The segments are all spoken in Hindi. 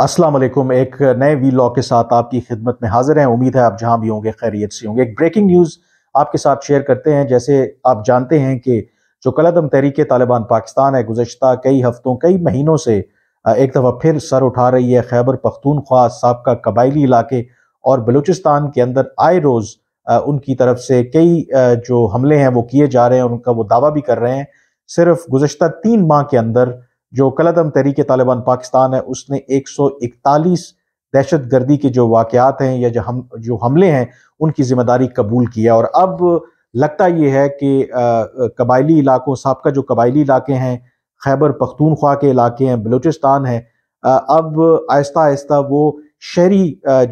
अस्सलाम वालेकुम एक नए वी लॉ के साथ आपकी खिदमत में हाजिर हैं उम्मीद है आप जहां भी होंगे खैरियत से होंगे एक ब्रेकिंग न्यूज़ आपके साथ शेयर करते हैं जैसे आप जानते हैं कि जो कलदम तहरीक तालिबान पाकिस्तान है गुजशत कई हफ्तों कई महीनों से एक दफ़ा फिर सर उठा रही है खैबर पख्तूनख्वा सबका कबायली इलाके और बलूचिस्तान के अंदर आए रोज़ उनकी तरफ से कई जो हमले हैं वो किए जा रहे हैं उनका वो दावा भी कर रहे हैं सिर्फ गुजशत तीन माह के अंदर जो कलदम तहरीक तालिबान पाकिस्तान है उसने 141 दहशत गर्दी के जो वाक़ात हैं या जो हम जो हमले हैं उनकी जिम्मेदारी कबूल किया और अब लगता ये है कि कबायली इलाकों सबका जो कबायली इलाके हैं खैबर पख्तूनख्वा के इलाके हैं बलूचिस्तान हैं अब आहिस्ता आहिस्ता वो शहरी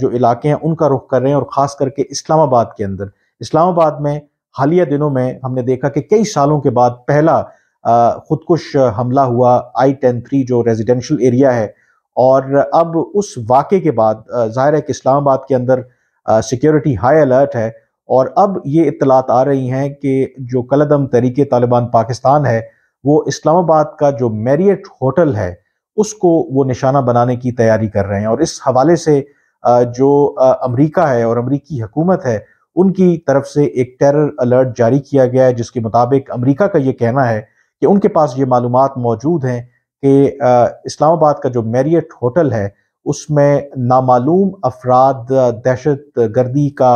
जो इलाके हैं उनका रुख कर रहे हैं और ख़ास करके इस्लामाबाद के अंदर इस्लामाबाद में हालिया दिनों में हमने देखा कि कई सालों के बाद पहला ख़ुदकुश हमला हुआ आई टेन थ्री जो रेजिडेंशल एरिया है और अब उस वाक़े के बाद ज़ाहिर है कि इस्लामाबाद के अंदर सिक्योरिटी हाई अलर्ट है और अब ये इतलात आ रही हैं कि जो कलदम तरीके तालिबान पाकिस्तान है वो इस्लामाबाद का जो मैरियट होटल है उसको वो निशाना बनाने की तैयारी कर रहे हैं और इस हवाले से जो अमेरिका है और अमेरिकी हुकूमत है उनकी तरफ से एक टेरर अलर्ट जारी किया गया है जिसके मुताबिक अमेरिका का ये कहना है कि उनके पास ये मालूम मौजूद हैं कि इस्लामाबाद का जो मेरियट होटल है उसमें नामालूम अफराद दहशत गर्दी का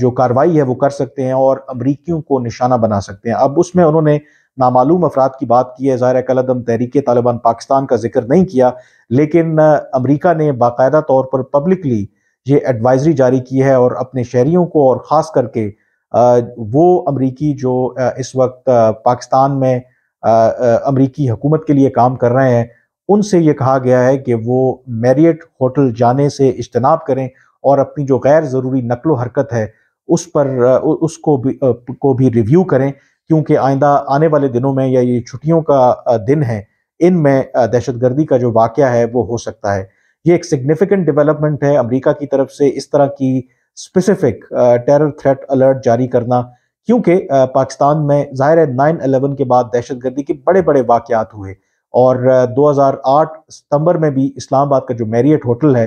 जो कार्रवाई है वो कर सकते हैं और अमरीकियों को निशाना बना सकते हैं अब उसमें उन्होंने नामालूम अफराद की बात की है ज़ाहिर कलदम तहरीक तालिबान पाकिस्तान का जिक्र नहीं किया लेकिन अमरीका ने बाकायदा तौर पर पब्लिकली ये एडवाइजरी जारी की है और अपने शहरीों को और ख़ास करके वो अमरीकी जो इस वक्त पाकिस्तान में अमरीकी हुकूमत के लिए काम कर रहे हैं उनसे ये कहा गया है कि वो मैरियट होटल जाने से इजतनाब करें और अपनी जो गैर ज़रूरी नकलो हरकत है उस पर उसको भी को भी रिव्यू करें क्योंकि आइंदा आने वाले दिनों में या ये छुट्टियों का दिन है इन में दहशत गर्दी का जो वाक़ है वो हो सकता है ये एक सिग्निफिकेंट डेवलपमेंट है अमेरिका की तरफ से इस तरह की स्पेसिफिक टेरर थ्रेट अलर्ट जारी करना क्योंकि uh, पाकिस्तान में जाहिर है नाइन अलेवन के बाद दहशत गर्दी के बड़े बड़े वाक़ात हुए और 2008 uh, सितंबर में भी इस्लामाबाद का जो मैरियट होटल है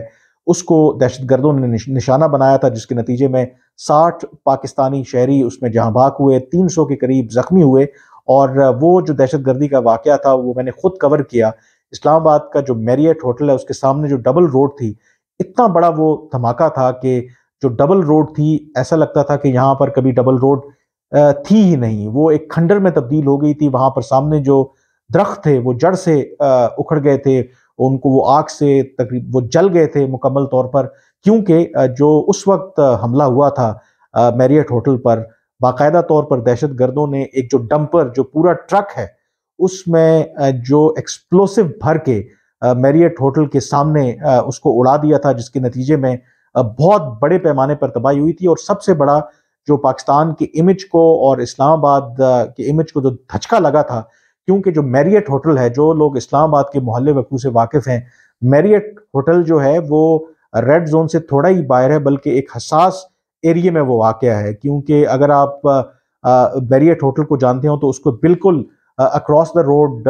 उसको दहशत गर्दों ने निशाना बनाया था जिसके नतीजे में 60 पाकिस्तानी शहरी उसमें जहाँ भाग हुए 300 के करीब ज़ख्मी हुए और uh, वो जो दहशत गर्दी का वाक़ था वो मैंने खुद कवर किया इस्लामाबाद का जो मैरियट होटल है उसके सामने जो डबल रोड थी इतना बड़ा वो धमाका था कि जो डबल रोड थी ऐसा लगता था कि यहाँ पर कभी डबल रोड थी ही नहीं वो एक खंडर में तब्दील हो गई थी वहाँ पर सामने जो दरख्त थे वो जड़ से उखड़ गए थे उनको वो आग से तकरीब वो जल गए थे मुकम्मल तौर पर क्योंकि जो उस वक्त हमला हुआ था मैरियट होटल पर बाकायदा तौर पर दहशत गर्दों ने एक जो डंपर जो पूरा ट्रक है उसमें जो एक्सप्लोसिव भर के मैरियट होटल के सामने उसको उड़ा दिया था जिसके नतीजे में बहुत बड़े पैमाने पर तबाही हुई थी और सबसे बड़ा जो पाकिस्तान के इमेज को और इस्लामाबाद के इमेज को जो धचका लगा था क्योंकि जो मैरियट होटल है जो लोग इस्लामाबाद के मोहल्ले वकू से वाकिफ़ हैं मैरियट होटल जो है वो रेड जोन से थोड़ा ही बाहर है बल्कि एक हसास एरिए में वो वाक़ है क्योंकि अगर आप मैरियट होटल को जानते हो तो उसको बिल्कुल अक्रॉस द रोड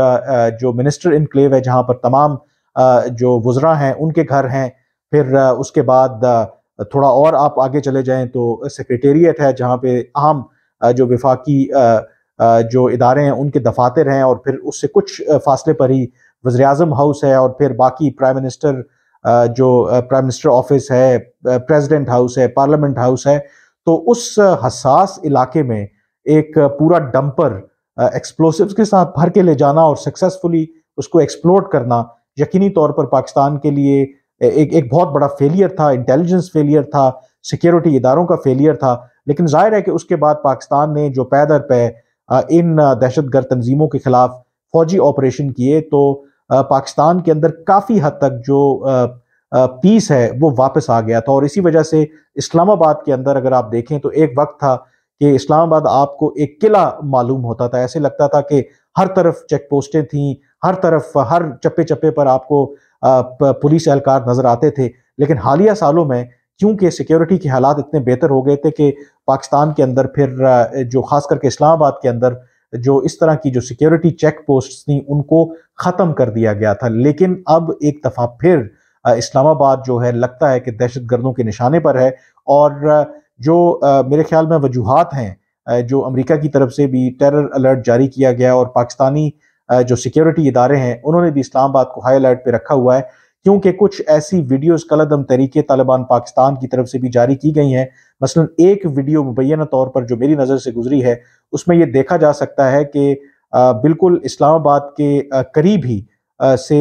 जो मिनिस्टर इनक्लेव है जहाँ पर तमाम जो वज्रा हैं उनके घर हैं फिर उसके बाद थोड़ा और आप आगे चले जाएं तो सेक्रेटेरिएट है जहाँ पे आम जो विफाकी जो इदारे हैं उनके दफातर हैं और फिर उससे कुछ फासले पर ही वजे अजम हाउस है और फिर बाकी प्राइम मिनिस्टर जो प्राइम मिनिस्टर ऑफिस है प्रेसिडेंट हाउस है पार्लियामेंट हाउस है तो उस हसास इलाके में एक पूरा डंपर एक्सप्लोसिव्स के साथ भर के ले जाना और सक्सेसफुली उसको एक्सप्लोर करना यकीनी तौर पर पाकिस्तान के लिए एक एक बहुत बड़ा फेलियर था इंटेलिजेंस फेलियर था सिक्योरिटी इदारों का फेलियर था लेकिन जाहिर है कि उसके बाद पाकिस्तान ने जो पैदर पे इन दहशत गर्द तंजीमों के खिलाफ फौजी ऑपरेशन किए तो पाकिस्तान के अंदर काफ़ी हद तक जो पीस है वो वापस आ गया था और इसी वजह से इस्लामाबाद के अंदर अगर आप देखें तो एक वक्त था कि इस्लामाबाद आपको एक किला मालूम होता था ऐसे लगता था कि हर तरफ चेक पोस्टें थी हर तरफ हर चप्पे चप्पे पर आपको पुलिस एहलकार नज़र आते थे लेकिन हालिया सालों में क्योंकि सिक्योरिटी के हालात इतने बेहतर हो गए थे कि पाकिस्तान के अंदर फिर जो खास करके इस्लामाबाद के अंदर जो इस तरह की जो सिक्योरिटी चेक पोस्ट थी उनको ख़त्म कर दिया गया था लेकिन अब एक दफ़ा फिर इस्लामाबाद जो है लगता है कि दहशत गर्दों के निशाने पर है और जो आ, मेरे ख्याल में वजूहत हैं जो अमेरिका की तरफ से भी टेरर अलर्ट जारी किया गया और पाकिस्तानी जो सिक्योरिटी इदारे हैं उन्होंने भी इस्लामाबाद को हाई अलर्ट पर रखा हुआ है क्योंकि कुछ ऐसी वीडियोस कलदम तरीके तालिबान पाकिस्तान की तरफ से भी जारी की गई हैं मसलन एक वीडियो मुबैना तौर पर जो मेरी नज़र से गुजरी है उसमें यह देखा जा सकता है कि बिल्कुल इस्लामाबाद के करीब ही से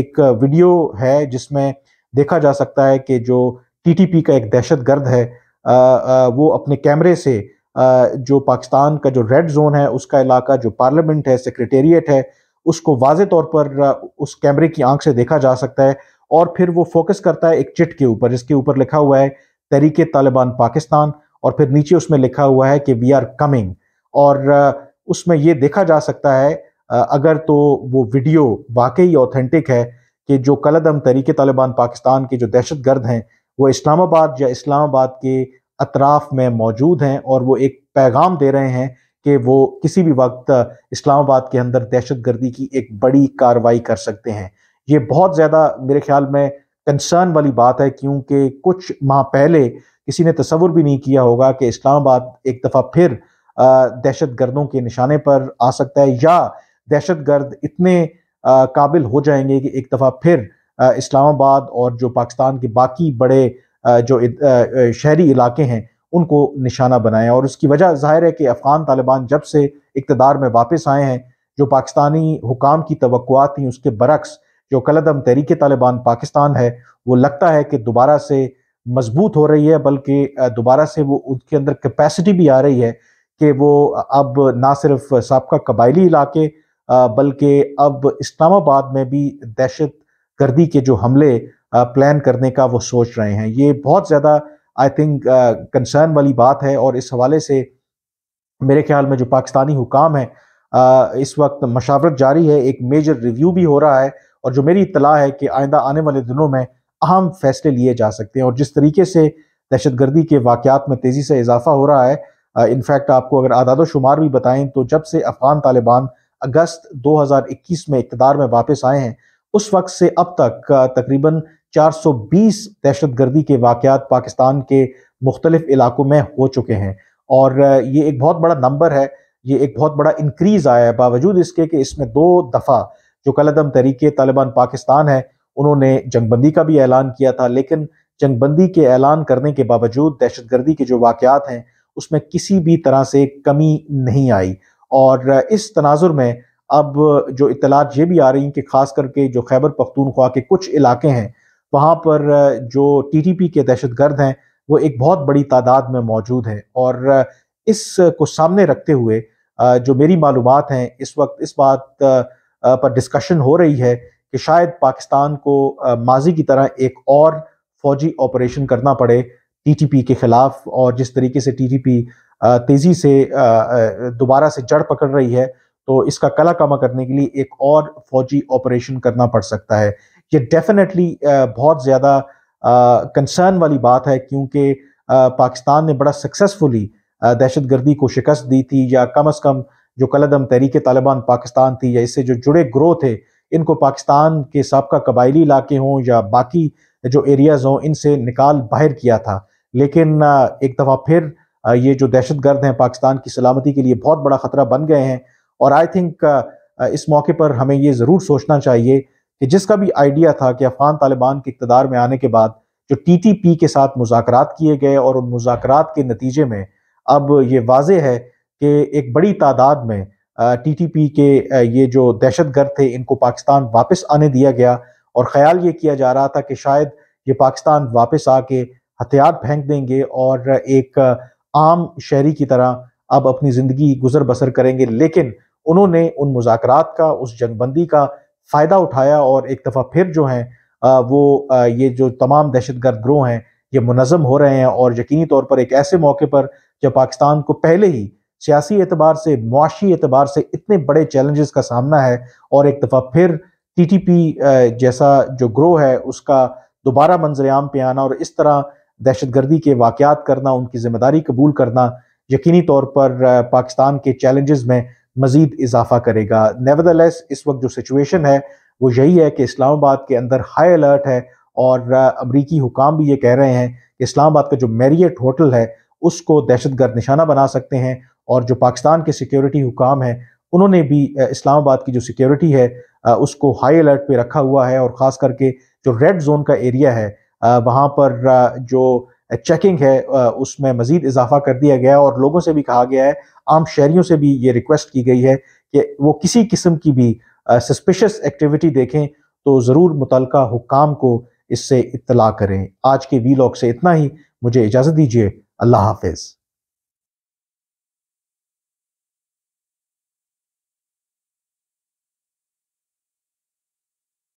एक वीडियो है जिसमें देखा जा सकता है कि जो टीटीपी का एक दहशत गर्द है वो अपने कैमरे से जो पाकिस्तान का जो रेड जोन है उसका इलाका जो पार्लियामेंट है सेक्रेटेरिएट है उसको वाज तौर पर उस कैमरे की आंख से देखा जा सकता है और फिर वो फोकस करता है एक चिट के ऊपर जिसके ऊपर लिखा हुआ है तरीके तालिबान पाकिस्तान और फिर नीचे उसमें लिखा हुआ है कि वी आर कमिंग और उसमें ये देखा जा सकता है अगर तो वो वीडियो वाकई ऑथेंटिक है कि जो कलदम तरीके तालिबान पाकिस्तान के जो दहशत गर्द हैं वो इस्लामाबाद या इस्लामाबाद के अतराफ़ में मौजूद हैं और वो एक पैगाम दे रहे हैं कि वो किसी भी वक्त इस्लामाबाद के अंदर दहशत गर्दी की एक बड़ी कार्रवाई कर सकते हैं ये बहुत ज़्यादा मेरे ख्याल में कंसर्न वाली बात है क्योंकि कुछ माह पहले किसी ने तस्वुर भी नहीं किया होगा कि इस्लामाबाद एक दफ़ा फिर दहशत गर्दों के निशाने पर आ सकता है या दहशत गर्द इतने काबिल हो जाएंगे कि एक दफ़ा फिर इस्लामाबाद और जो पाकिस्तान के बाकी बड़े जो शहरी इलाके हैं उनको निशाना बनाया और उसकी वजह जाहिर है कि अफ़गान तालिबान जब से इकतदार में वापस आए हैं जो पाकिस्तानी हुकाम की तो थी उसके बरक्स जो कलदम तहरीक तालिबान पाकिस्तान है वो लगता है कि दोबारा से मजबूत हो रही है बल्कि दोबारा से वो उसके अंदर कैपेसिटी भी आ रही है कि वो अब ना सिर्फ सबका कबायली इलाके बल्कि अब इस्लामाबाद में भी दहशत गर्दी के जो हमले प्लान करने का वो सोच रहे हैं ये बहुत ज़्यादा आई थिंक कंसर्न वाली बात है और इस हवाले से मेरे ख्याल में जो पाकिस्तानी हुकाम है आ, इस वक्त मशावरत जारी है एक मेजर रिव्यू भी हो रहा है और जो मेरी इतला है कि आइंदा आने वाले दिनों में अहम फैसले लिए जा सकते हैं और जिस तरीके से दहशत गर्दी के वाक़ात में तेज़ी से इजाफा हो रहा है इनफैक्ट आपको अगर आदाद शुमार भी बताएं तो जब से अफ़गान तालिबान अगस्त 2021 में इकतदार में वापस आए हैं उस वक्त से अब तक तकरीबन 420 दहशतगर्दी के वाकत पाकिस्तान के मुख्तलिफ इलाकों में हो चुके हैं और ये एक बहुत बड़ा नंबर है ये एक बहुत बड़ा इंक्रीज़ आया है बावजूद इसके कि इसमें दो दफ़ा जो कलदम तरीके तालिबान पाकिस्तान है उन्होंने जंगबंदी का भी ऐलान किया था लेकिन जंगबंदी के ऐलान करने के बावजूद दहशतगर्दी के जो वाक़ात हैं उसमें किसी भी तरह से कमी नहीं आई और इस तनाजुर में अब जो इतलात ये भी आ रही हैं कि ख़ास करके जो खैबर पख्तूनख्वा के कुछ इलाके हैं वहाँ पर जो टी टी पी के दहशत गर्द हैं वो एक बहुत बड़ी तादाद में मौजूद हैं और इस को सामने रखते हुए जो मेरी मालूम हैं इस वक्त इस बात पर डिस्कशन हो रही है कि शायद पाकिस्तान को माजी की तरह एक और फौजी ऑपरेशन करना पड़े टीटीपी के ख़िलाफ़ और जिस तरीके से टीटीपी तेज़ी से दोबारा से जड़ पकड़ रही है तो इसका कला कामा करने के लिए एक और फौजी ऑपरेशन करना पड़ सकता है ये डेफिनेटली बहुत ज़्यादा कंसर्न वाली बात है क्योंकि पाकिस्तान ने बड़ा सक्सेसफुली दहशत गर्दी को शिकस्त दी थी या कम अज़ कम जो कलदम तहरीक तालिबान पाकिस्तान थी या इससे जो जुड़े ग्रोह थे इनको पाकिस्तान के सबका कबायली इलाके हों या बाकी जो एरियाज़ हों इनसे निकाल बाहर किया था लेकिन एक दफ़ा फिर ये जो दहशत गर्द हैं पाकिस्तान की सलामती के लिए बहुत बड़ा ख़तरा बन गए हैं और आई थिंक uh, uh, इस मौके पर हमें ये ज़रूर सोचना चाहिए कि जिसका भी आइडिया था कि अफगान तालिबान के इकतदार में आने के बाद जो टी टी पी के साथ मुजाकर किए गए और उन मुजाकर के नतीजे में अब ये वाज है कि एक बड़ी तादाद में टी टी पी के uh, ये जो दहशत गर्द थे इनको पाकिस्तान वापस आने दिया गया और ख्याल ये किया जा रहा था कि शायद ये पाकिस्तान वापस आके हथियार फेंक देंगे और एक आम शहरी की तरह अब अपनी ज़िंदगी गुजर बसर करेंगे लेकिन उन्होंने उन मुजाकर का उस जंगबंदी का फ़ायदा उठाया और एक दफ़ा फिर जो हैं वो ये जो तमाम दहशत गर्द ग्रोह हैं ये मुनज़म हो रहे हैं और यकीनी तौर पर एक ऐसे मौके पर जब पाकिस्तान को पहले ही सियासी एतबार से मुआशी एतबार से इतने बड़े चैलेंजेस का सामना है और एक दफ़ा फिर टी टी पी जैसा जो ग्रोह है उसका दोबारा मंजरेआम पे आना और इस तरह दहशत गर्दी के वाकत करना उनकी ज़िम्मेदारी कबूल करना यकीनी तौर पर पाकिस्तान के चैलेंजेस में मज़ीद इजाफा करेगा नेवरदलेस इस वक्त जो सिचुएशन है वो यही है कि इस्लामाबाद के अंदर हाई अलर्ट है और अमरीकी हुकाम भी ये कह रहे हैं कि इस्लामाबाद का जो मेरियट होटल है उसको दहशत गर्द निशाना बना सकते हैं और जो पाकिस्तान के सिक्योरिटी हुकाम हैं उन्होंने भी इस्लामाबाद की जो सिक्योरिटी है उसको हाई अलर्ट पे रखा हुआ है और ख़ास करके जो रेड जोन का एरिया है वहाँ पर जो चेकिंग है उसमें मजीद इजाफा कर दिया गया और लोगों से भी कहा गया है आम शहरीों से भी ये रिक्वेस्ट की गई है कि वो किसी किस्म की भी सस्पिशस एक्टिविटी देखें तो ज़रूर मुतल हुकाम को इससे इतला करें आज के लॉक से इतना ही मुझे इजाज़त दीजिए अल्लाह हाफिज़